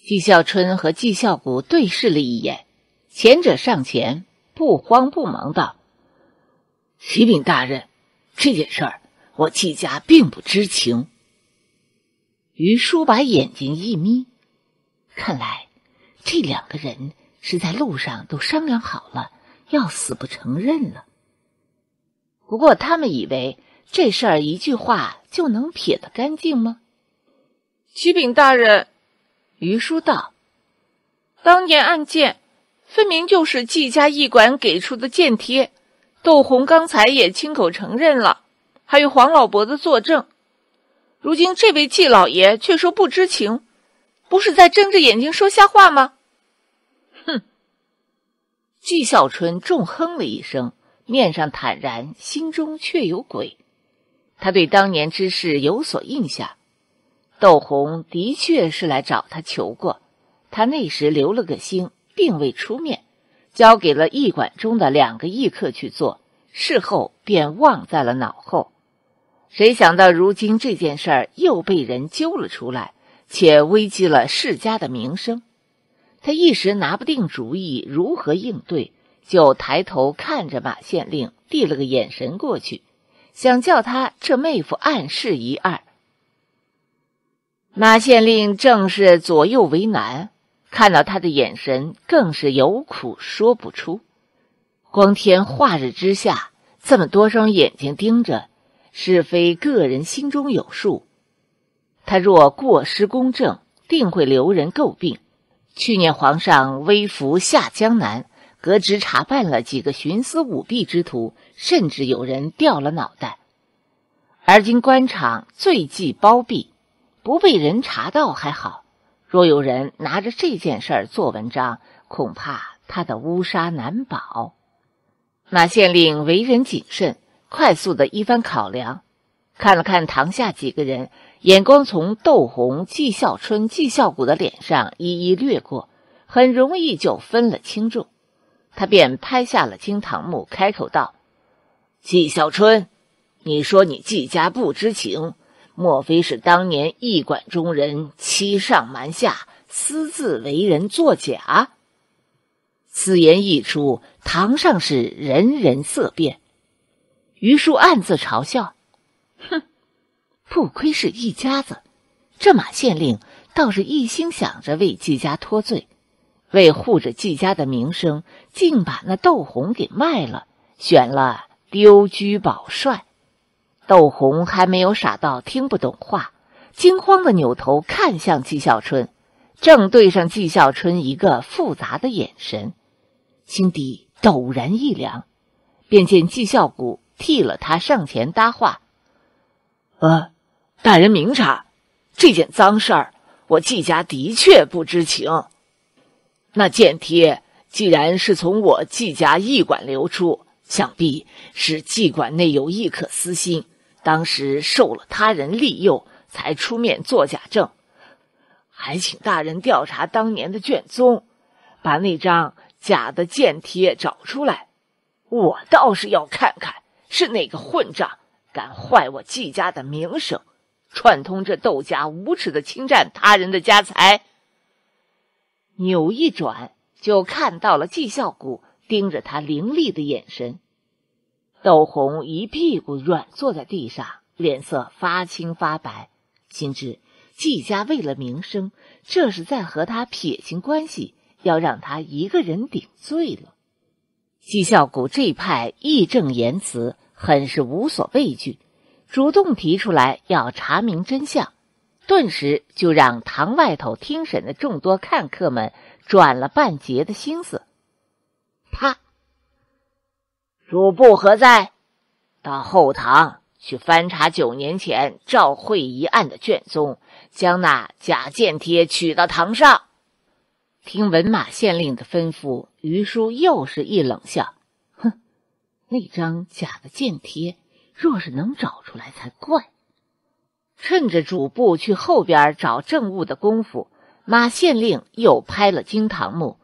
季孝春和季孝谷对视了一眼，前者上前，不慌不忙道：“启禀大人，这件事儿，我季家并不知情。”于叔把眼睛一眯，看来这两个人是在路上都商量好了，要死不承认了。不过，他们以为这事儿一句话就能撇得干净吗？启禀大人。于叔道：“当年案件分明就是季家驿馆给出的间贴，窦红刚才也亲口承认了，还有黄老伯的作证。如今这位季老爷却说不知情，不是在睁着眼睛说瞎话吗？”哼！季孝春重哼了一声，面上坦然，心中却有鬼。他对当年之事有所印象。窦红的确是来找他求过，他那时留了个心，并未出面，交给了驿馆中的两个驿客去做，事后便忘在了脑后。谁想到如今这件事儿又被人揪了出来，且危及了世家的名声，他一时拿不定主意如何应对，就抬头看着马县令，递了个眼神过去，想叫他这妹夫暗示一二。马县令正是左右为难，看到他的眼神更是有苦说不出。光天化日之下，这么多双眼睛盯着，是非个人心中有数。他若过失公正，定会留人诟病。去年皇上微服下江南，革职查办了几个徇私舞弊之徒，甚至有人掉了脑袋。而今官场最忌包庇。不被人查到还好，若有人拿着这件事儿做文章，恐怕他的乌纱难保。马县令为人谨慎，快速的一番考量，看了看堂下几个人，眼光从窦红、纪孝春、纪孝谷的脸上一一掠过，很容易就分了轻重。他便拍下了惊堂木，开口道：“纪孝春，你说你纪家不知情。”莫非是当年驿馆中人欺上瞒下，私自为人作假？此言一出，堂上是人人色变。于叔暗自嘲笑：“哼，不亏是一家子，这马县令倒是一心想着为纪家脱罪，为护着纪家的名声，竟把那窦红给卖了，选了丢车保帅。”窦红还没有傻到听不懂话，惊慌的扭头看向季孝春，正对上季孝春一个复杂的眼神，心底陡然一凉，便见季孝谷替了他上前搭话：“啊，大人明察，这件脏事儿我季家的确不知情。那剑贴既然是从我季家驿馆流出，想必是妓馆内有异可私心。”当时受了他人利诱，才出面作假证。还请大人调查当年的卷宗，把那张假的剑帖找出来。我倒是要看看是哪个混账敢坏我季家的名声，串通这窦家无耻的侵占他人的家财。扭一转，就看到了季孝谷盯着他凌厉的眼神。窦红一屁股软坐在地上，脸色发青发白，心知季家为了名声，这是在和他撇清关系，要让他一个人顶罪了。季孝谷这派义正言辞，很是无所畏惧，主动提出来要查明真相，顿时就让堂外头听审的众多看客们转了半截的心思。啪。主簿何在？到后堂去翻查九年前赵惠仪案的卷宗，将那假剑帖取到堂上。听闻马县令的吩咐，于叔又是一冷笑：“哼，那张假的剑帖，若是能找出来才怪。”趁着主簿去后边找证物的功夫，马县令又拍了惊堂木，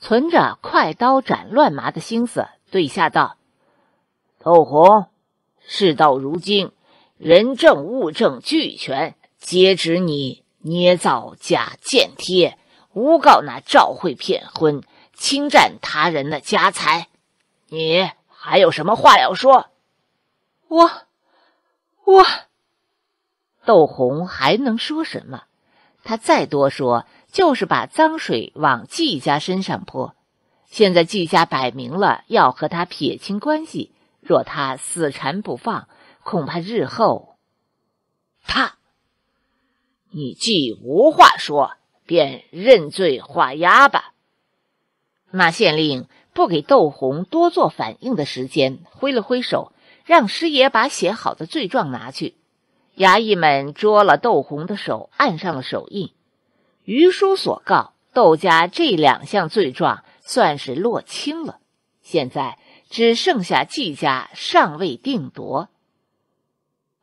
存着快刀斩乱麻的心思，对下道。窦红，事到如今，人证物证俱全，皆指你捏造假间贴，诬告那赵慧骗婚、侵占他人的家财。你还有什么话要说？我，我，窦红还能说什么？他再多说，就是把脏水往季家身上泼。现在季家摆明了要和他撇清关系。若他死缠不放，恐怕日后他。你既无话说，便认罪画押吧。马县令不给窦红多做反应的时间，挥了挥手，让师爷把写好的罪状拿去。衙役们捉了窦红的手，按上了手印。于叔所告窦家这两项罪状算是落清了。现在。只剩下季家尚未定夺。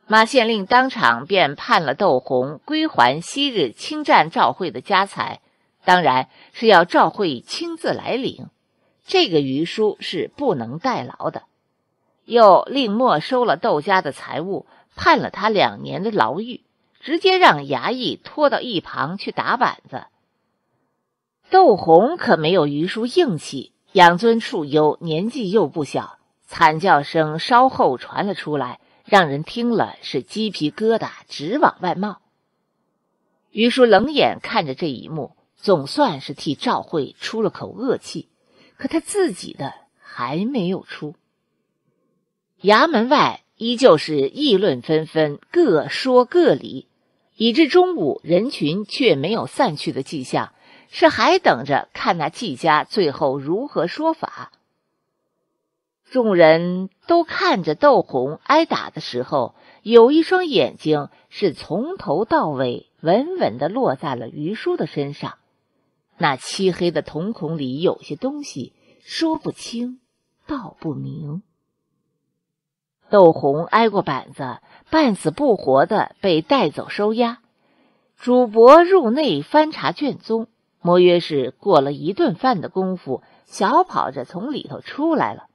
马县令当场便判了窦红归还昔日侵占赵慧的家财，当然是要赵慧亲自来领，这个余叔是不能代劳的。又另没收了窦家的财物，判了他两年的牢狱，直接让衙役拖到一旁去打板子。窦红可没有余叔硬气。养尊处优，年纪又不小，惨叫声稍后传了出来，让人听了是鸡皮疙瘩直往外冒。于叔冷眼看着这一幕，总算是替赵慧出了口恶气，可他自己的还没有出。衙门外依旧是议论纷纷，各说各理，以至中午，人群却没有散去的迹象。是还等着看那季家最后如何说法？众人都看着窦红挨打的时候，有一双眼睛是从头到尾稳稳的落在了于叔的身上。那漆黑的瞳孔里有些东西，说不清，道不明。窦红挨过板子，半死不活的被带走收押。主簿入内翻查卷宗。摩约是过了一顿饭的功夫，小跑着从里头出来了。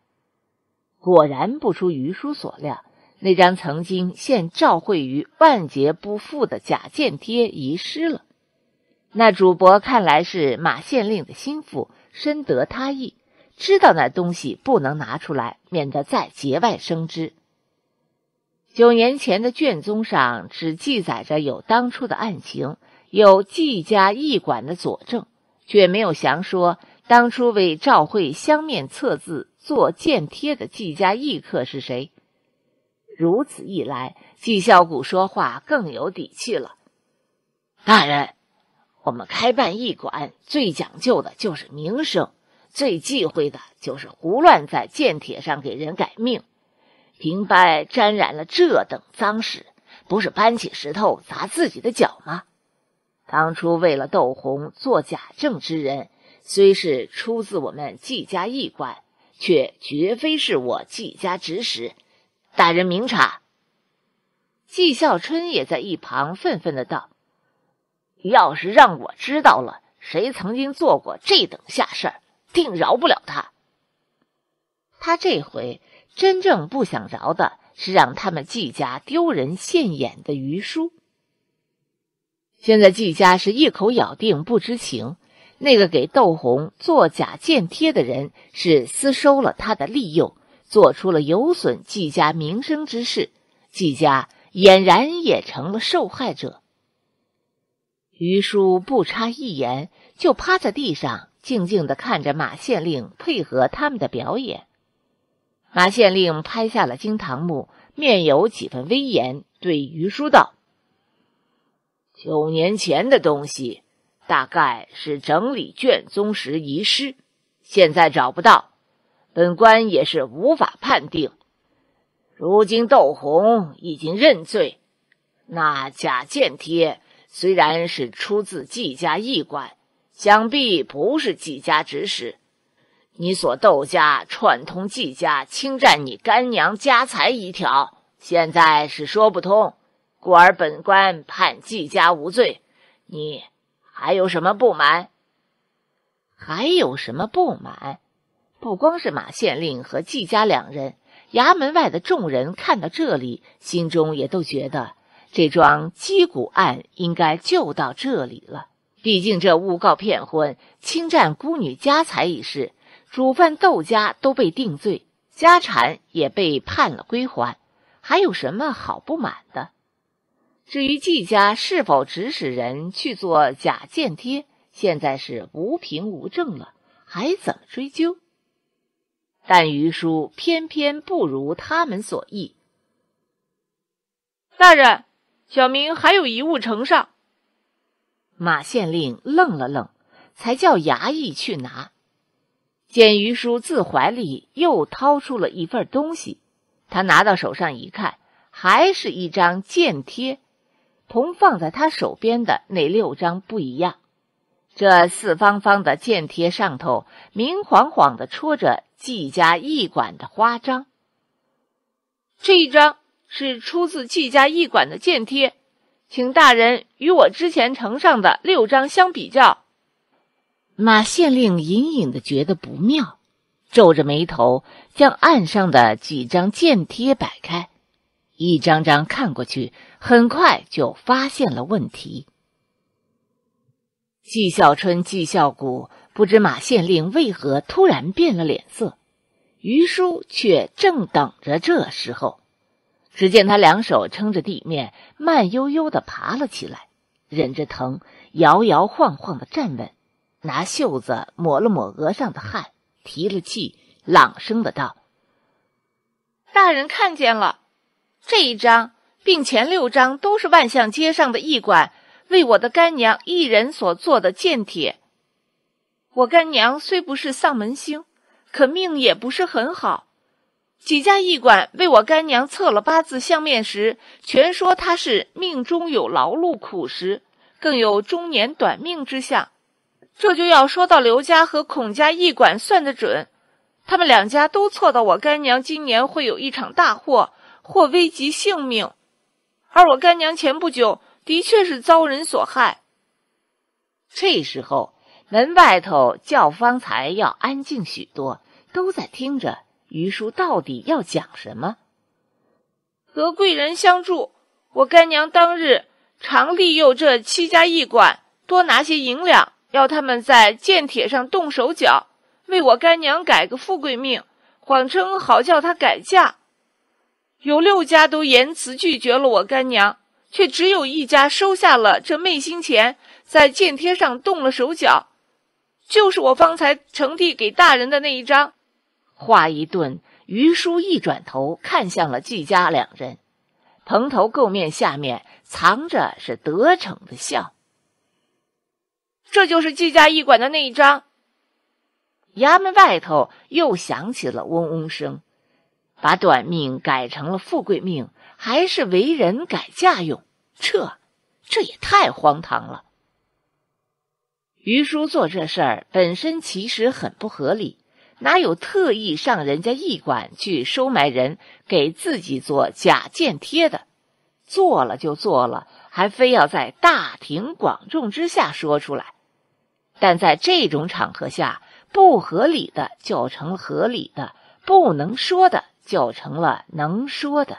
果然不出余叔所料，那张曾经现赵惠于万劫不复的假剑贴遗失了。那主簿看来是马县令的心腹，深得他意，知道那东西不能拿出来，免得再节外生枝。九年前的卷宗上只记载着有当初的案情。有纪家驿馆的佐证，却没有详说当初为赵惠相面测字、做剑帖的纪家驿客是谁。如此一来，纪孝谷说话更有底气了。大人，我们开办驿馆最讲究的就是名声，最忌讳的就是胡乱在剑帖上给人改命。平白沾染了这等脏事，不是搬起石头砸自己的脚吗？当初为了窦红做假证之人，虽是出自我们季家驿馆，却绝非是我季家指使。大人明察。季孝春也在一旁愤愤的道：“要是让我知道了谁曾经做过这等下事儿，定饶不了他。他这回真正不想饶的是让他们季家丢人现眼的余叔。”现在季家是一口咬定不知情，那个给窦红做假荐贴的人是私收了他的利诱，做出了有损季家名声之事，季家俨然也成了受害者。于叔不插一言，就趴在地上静静的看着马县令配合他们的表演。马县令拍下了惊堂木，面有几分威严，对于叔道。九年前的东西，大概是整理卷宗时遗失，现在找不到，本官也是无法判定。如今窦红已经认罪，那假剑帖虽然是出自纪家驿馆，想必不是纪家指使。你所窦家串通纪家侵占你干娘家财一条，现在是说不通。故而，本官判季家无罪。你还有什么不满？还有什么不满？不光是马县令和季家两人，衙门外的众人看到这里，心中也都觉得这桩击鼓案应该就到这里了。毕竟这诬告骗婚、侵占孤女家财一事，主犯窦家都被定罪，家产也被判了归还，还有什么好不满的？至于季家是否指使人去做假间贴，现在是无凭无证了，还怎么追究？但于叔偏偏不如他们所意。大人，小明还有一物呈上。马县令愣了愣，才叫衙役去拿。见于叔自怀里又掏出了一份东西，他拿到手上一看，还是一张剑贴。同放在他手边的那六张不一样，这四方方的剑贴上头明晃晃的戳着季家驿馆的花章。这一张是出自季家驿馆的剑贴，请大人与我之前呈上的六张相比较。马县令隐隐的觉得不妙，皱着眉头将案上的几张剑贴摆开。一张张看过去，很快就发现了问题。季孝春、季孝谷不知马县令为何突然变了脸色，于叔却正等着这时候。只见他两手撑着地面，慢悠悠的爬了起来，忍着疼，摇摇晃晃的站稳，拿袖子抹了抹额上的汗，提了气，朗声的道：“大人看见了。”这一章并前六章都是万象街上的驿馆为我的干娘一人所做的荐帖。我干娘虽不是丧门星，可命也不是很好。几家驿馆为我干娘测了八字相面时，全说她是命中有劳碌苦时，更有中年短命之相。这就要说到刘家和孔家驿馆算得准，他们两家都测到我干娘今年会有一场大祸。或危及性命，而我干娘前不久的确是遭人所害。这时候，门外头叫方才要安静许多，都在听着于叔到底要讲什么。得贵人相助，我干娘当日常利诱这七家驿馆多拿些银两，要他们在荐帖上动手脚，为我干娘改个富贵命，谎称好叫她改嫁。有六家都严辞拒绝了我干娘，却只有一家收下了这昧心钱，在剑贴上动了手脚，就是我方才呈递给大人的那一张。话一顿，于叔一转头看向了季家两人，蓬头垢面下面藏着是得逞的笑。这就是季家驿馆的那一张。衙门外头又响起了嗡嗡声。把短命改成了富贵命，还是为人改嫁用？这，这也太荒唐了。于叔做这事儿本身其实很不合理，哪有特意上人家驿馆去收买人给自己做假见贴的？做了就做了，还非要在大庭广众之下说出来。但在这种场合下，不合理的就成了合理的，不能说的。就成了能说的。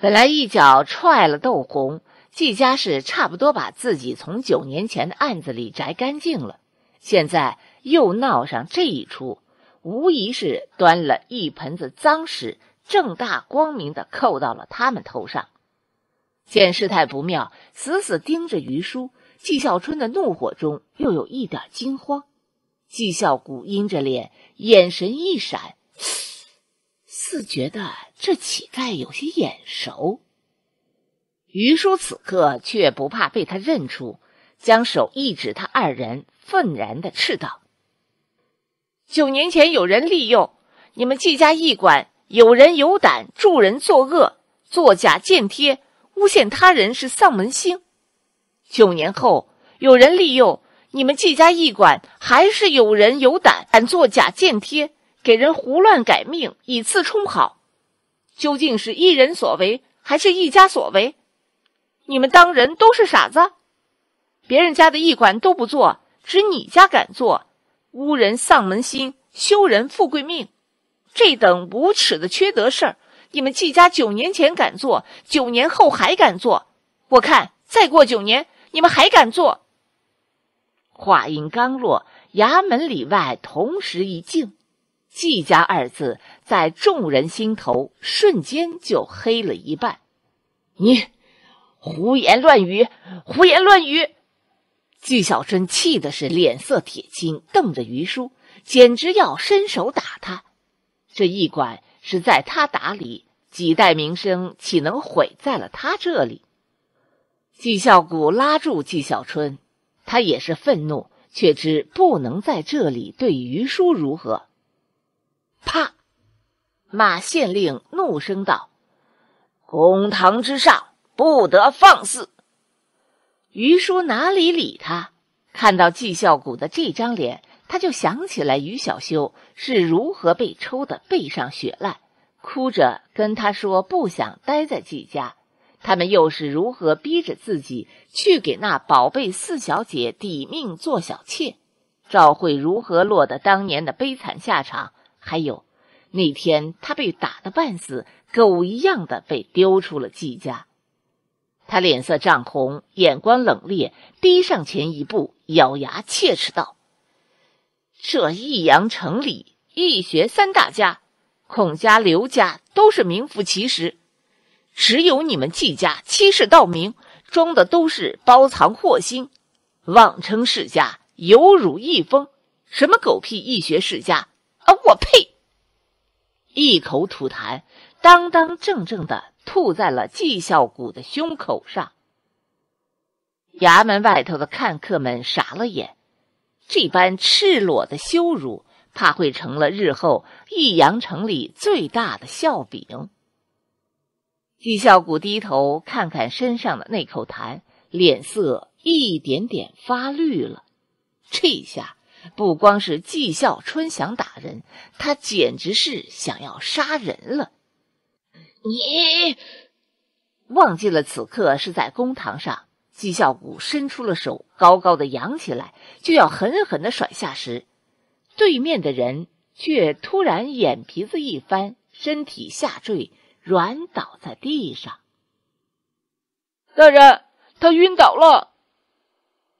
本来一脚踹了窦红，季家是差不多把自己从九年前的案子里摘干净了。现在又闹上这一出，无疑是端了一盆子脏屎，正大光明的扣到了他们头上。见事态不妙，死死盯着于叔，季孝春的怒火中又有一点惊慌。季孝谷阴着脸，眼神一闪。自觉得这乞丐有些眼熟，于叔此刻却不怕被他认出，将手一指，他二人愤然的斥道：“九年前有人利用你们季家驿馆，有人有胆助人作恶，作假间贴，诬陷他人是丧门星；九年后有人利用你们季家驿馆，还是有人有胆敢作假间贴。”给人胡乱改命，以次充好，究竟是一人所为，还是一家所为？你们当人都是傻子？别人家的驿馆都不做，只你家敢做？污人丧门星，羞人富贵命，这等无耻的缺德事儿，你们季家九年前敢做，九年后还敢做？我看再过九年，你们还敢做？话音刚落，衙门里外同时一静。“季家”二字在众人心头瞬间就黑了一半。你胡言乱语，胡言乱语！纪小春气的是脸色铁青，瞪着于叔，简直要伸手打他。这驿馆是在他打理，几代名声岂能毁在了他这里？纪孝谷拉住纪小春，他也是愤怒，却知不能在这里对于叔如何。啪！马县令怒声道：“公堂之上不得放肆！”于叔哪里理他？看到纪孝谷的这张脸，他就想起来于小修是如何被抽的背上血烂，哭着跟他说不想待在纪家。他们又是如何逼着自己去给那宝贝四小姐抵命做小妾？赵慧如何落得当年的悲惨下场？还有，那天他被打得半死，狗一样的被丢出了季家。他脸色涨红，眼光冷冽，逼上前一步，咬牙切齿道：“这益阳城里易学三大家，孔家、刘家都是名副其实，只有你们季家欺世盗名，装的都是包藏祸心，妄称世家，有辱易风。什么狗屁易学世家！”我呸！一口吐痰，当当正正的吐在了纪孝谷的胸口上。衙门外头的看客们傻了眼，这般赤裸的羞辱，怕会成了日后益阳城里最大的笑柄。纪孝谷低头看看身上的那口痰，脸色一点点发绿了。这下。不光是季孝春想打人，他简直是想要杀人了！你忘记了此刻是在公堂上？季孝武伸出了手，高高的扬起来，就要狠狠的甩下时，对面的人却突然眼皮子一翻，身体下坠，软倒在地上。大人，他晕倒了。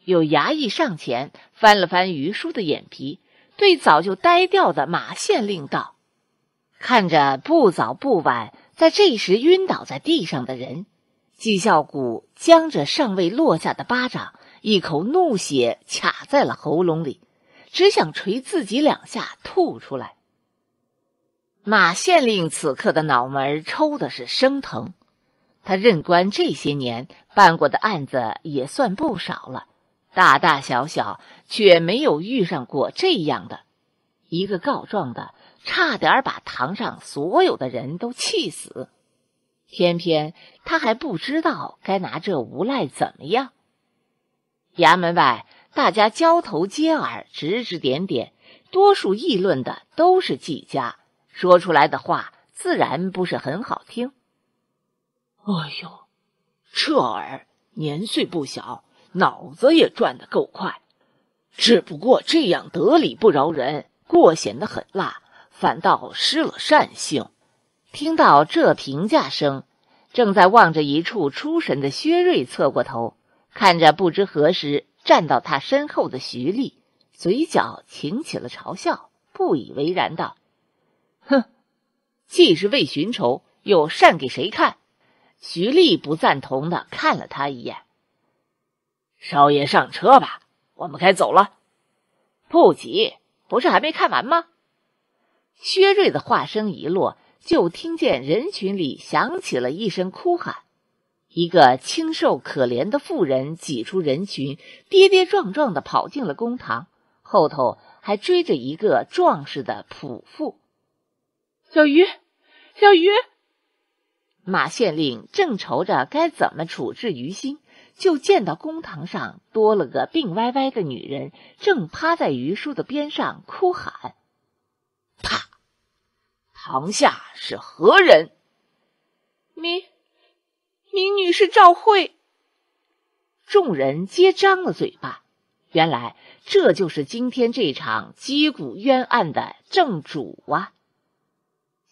有衙役上前翻了翻于叔的眼皮，对早就呆掉的马县令道：“看着不早不晚，在这时晕倒在地上的人。”季孝谷僵着尚未落下的巴掌，一口怒血卡在了喉咙里，只想捶自己两下吐出来。马县令此刻的脑门抽的是生疼，他任官这些年办过的案子也算不少了。大大小小，却没有遇上过这样的一个告状的，差点把堂上所有的人都气死。偏偏他还不知道该拿这无赖怎么样。衙门外，大家交头接耳，指指点点，多数议论的都是季家，说出来的话自然不是很好听。哎呦，彻儿年岁不小。脑子也转得够快，只不过这样得理不饶人，过显得狠辣，反倒失了善性。听到这评价声，正在望着一处出神的薛瑞侧过头，看着不知何时站到他身后的徐丽，嘴角噙起了嘲笑，不以为然道：“哼，既是为寻仇，又善给谁看？”徐丽不赞同的看了他一眼。少爷上车吧，我们该走了。不急，不是还没看完吗？薛瑞的话声一落，就听见人群里响起了一声哭喊。一个清瘦可怜的妇人挤出人群，跌跌撞撞的跑进了公堂，后头还追着一个壮实的仆妇。小鱼，小鱼！马县令正愁着该怎么处置于心。就见到公堂上多了个病歪歪的女人，正趴在于叔的边上哭喊。啪！堂下是何人？民民女是赵慧。众人皆张了嘴巴。原来这就是今天这场击鼓冤案的正主啊！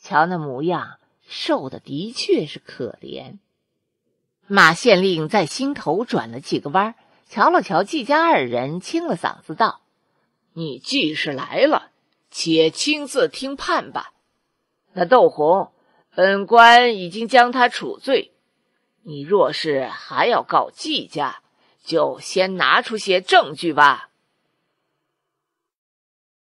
瞧那模样，瘦的的确是可怜。马县令在心头转了几个弯，瞧了瞧季家二人，清了嗓子道：“你既是来了，且亲自听判吧。那窦红，本官已经将他处罪。你若是还要告季家，就先拿出些证据吧。”